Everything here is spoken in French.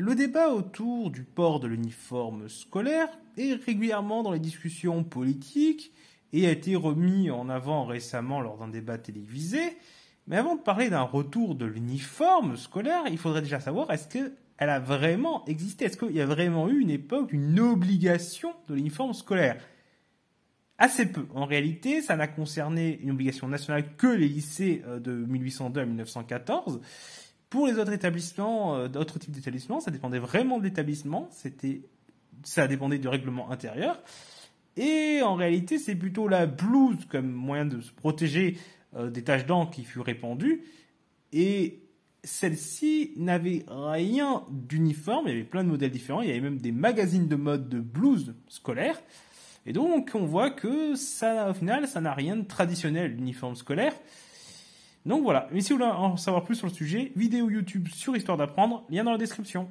Le débat autour du port de l'uniforme scolaire est régulièrement dans les discussions politiques et a été remis en avant récemment lors d'un débat télévisé. Mais avant de parler d'un retour de l'uniforme scolaire, il faudrait déjà savoir est-ce qu'elle a vraiment existé Est-ce qu'il y a vraiment eu une époque, une obligation de l'uniforme scolaire Assez peu. En réalité, ça n'a concerné une obligation nationale que les lycées euh, de 1802 à 1914. Pour les autres établissements, euh, d'autres types d'établissements, ça dépendait vraiment de l'établissement. C'était, ça dépendait du règlement intérieur. Et en réalité, c'est plutôt la blouse comme moyen de se protéger euh, des taches d'encre qui fut répandue. Et celle-ci n'avait rien d'uniforme. Il y avait plein de modèles différents. Il y avait même des magazines de mode de blouse scolaire. Et donc, on voit que ça, au final, ça n'a rien de traditionnel, l'uniforme scolaire. Donc voilà, mais si vous voulez en savoir plus sur le sujet, vidéo YouTube sur Histoire d'apprendre, lien dans la description.